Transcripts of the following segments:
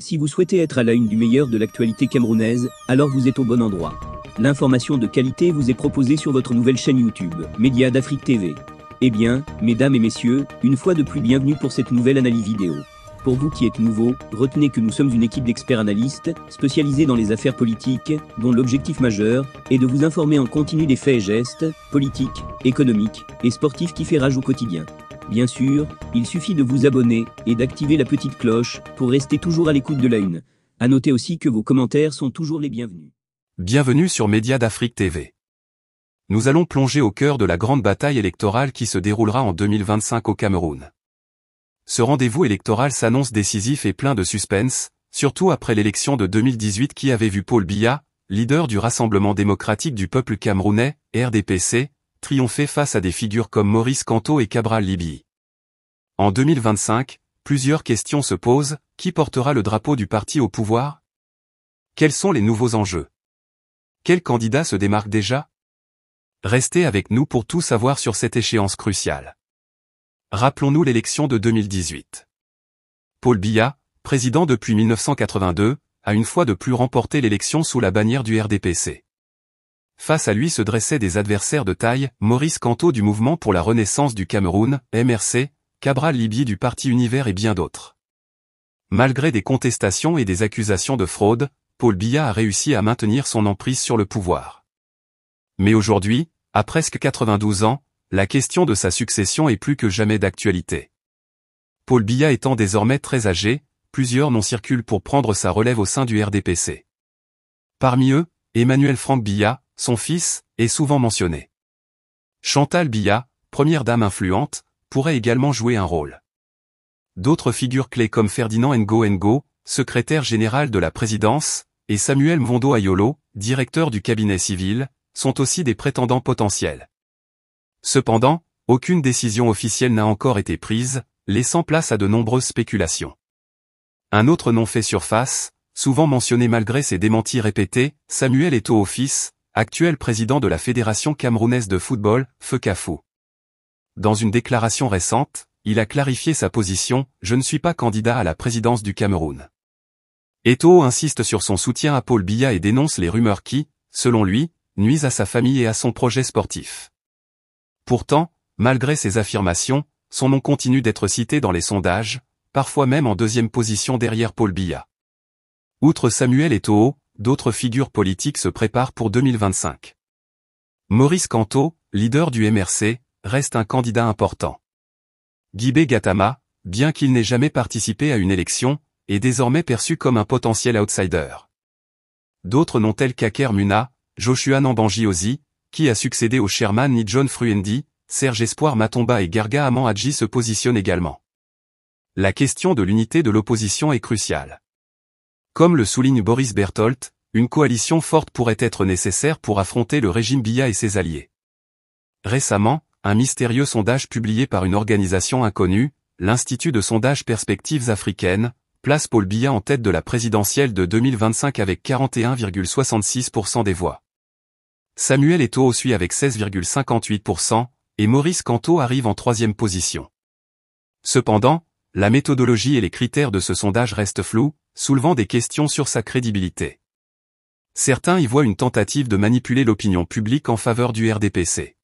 Si vous souhaitez être à la une du meilleur de l'actualité camerounaise, alors vous êtes au bon endroit. L'information de qualité vous est proposée sur votre nouvelle chaîne YouTube, Média d'Afrique TV. Eh bien, mesdames et messieurs, une fois de plus bienvenue pour cette nouvelle analyse vidéo. Pour vous qui êtes nouveau, retenez que nous sommes une équipe d'experts analystes, spécialisés dans les affaires politiques, dont l'objectif majeur est de vous informer en continu des faits et gestes, politiques, économiques et sportifs qui fait rage au quotidien. Bien sûr, il suffit de vous abonner et d'activer la petite cloche pour rester toujours à l'écoute de la une. À noter aussi que vos commentaires sont toujours les bienvenus. Bienvenue sur Média d'Afrique TV. Nous allons plonger au cœur de la grande bataille électorale qui se déroulera en 2025 au Cameroun. Ce rendez-vous électoral s'annonce décisif et plein de suspense, surtout après l'élection de 2018 qui avait vu Paul Biya, leader du Rassemblement démocratique du peuple camerounais, RDPC, triomphé face à des figures comme Maurice Canto et Cabral Libye. En 2025, plusieurs questions se posent, qui portera le drapeau du parti au pouvoir Quels sont les nouveaux enjeux Quel candidat se démarque déjà Restez avec nous pour tout savoir sur cette échéance cruciale. Rappelons-nous l'élection de 2018. Paul Biya, président depuis 1982, a une fois de plus remporté l'élection sous la bannière du RDPC. Face à lui se dressaient des adversaires de taille, Maurice Canto du Mouvement pour la Renaissance du Cameroun, MRC, Cabral Libye du Parti Univers et bien d'autres. Malgré des contestations et des accusations de fraude, Paul Biya a réussi à maintenir son emprise sur le pouvoir. Mais aujourd'hui, à presque 92 ans, la question de sa succession est plus que jamais d'actualité. Paul Biya étant désormais très âgé, plusieurs noms circulent pour prendre sa relève au sein du RDPC. Parmi eux, Emmanuel Franck Biya, son fils, est souvent mentionné. Chantal Biya, première dame influente, pourrait également jouer un rôle. D'autres figures clés comme Ferdinand Ngo secrétaire général de la présidence, et Samuel Mvondo Ayolo, directeur du cabinet civil, sont aussi des prétendants potentiels. Cependant, aucune décision officielle n'a encore été prise, laissant place à de nombreuses spéculations. Un autre nom fait surface, souvent mentionné malgré ses démentis répétés, Samuel au fils, actuel président de la Fédération camerounaise de football, FECAFO. Dans une déclaration récente, il a clarifié sa position, je ne suis pas candidat à la présidence du Cameroun. Eto'o insiste sur son soutien à Paul Biya et dénonce les rumeurs qui, selon lui, nuisent à sa famille et à son projet sportif. Pourtant, malgré ses affirmations, son nom continue d'être cité dans les sondages, parfois même en deuxième position derrière Paul Biya. Outre Samuel Eto'o, d'autres figures politiques se préparent pour 2025. Maurice Kanto, leader du MRC, reste un candidat important. Guibé Gatama, bien qu'il n'ait jamais participé à une élection, est désormais perçu comme un potentiel outsider. D'autres nont tels qu'Aker Muna, Joshua Nambanji qui a succédé au Sherman ni Fruendi, Serge Espoir Matomba et Garga Aman se positionnent également. La question de l'unité de l'opposition est cruciale. Comme le souligne Boris Bertholdt, une coalition forte pourrait être nécessaire pour affronter le régime Biya et ses alliés. Récemment, un mystérieux sondage publié par une organisation inconnue, l'Institut de sondage Perspectives africaines, place Paul Biya en tête de la présidentielle de 2025 avec 41,66% des voix. Samuel Eto'o suit avec 16,58% et Maurice Canto arrive en troisième position. Cependant, la méthodologie et les critères de ce sondage restent flous, soulevant des questions sur sa crédibilité. Certains y voient une tentative de manipuler l'opinion publique en faveur du RDPC.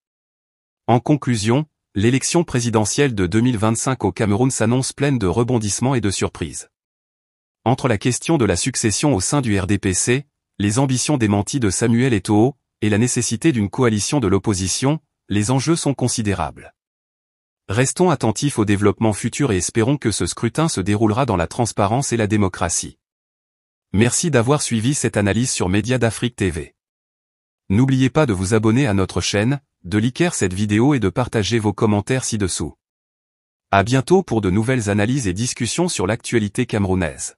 En conclusion, l'élection présidentielle de 2025 au Cameroun s'annonce pleine de rebondissements et de surprises. Entre la question de la succession au sein du RDPC, les ambitions démenties de Samuel Eto'o, et la nécessité d'une coalition de l'opposition, les enjeux sont considérables. Restons attentifs au développement futur et espérons que ce scrutin se déroulera dans la transparence et la démocratie. Merci d'avoir suivi cette analyse sur Médias d'Afrique TV. N'oubliez pas de vous abonner à notre chaîne, de liker cette vidéo et de partager vos commentaires ci-dessous. À bientôt pour de nouvelles analyses et discussions sur l'actualité camerounaise.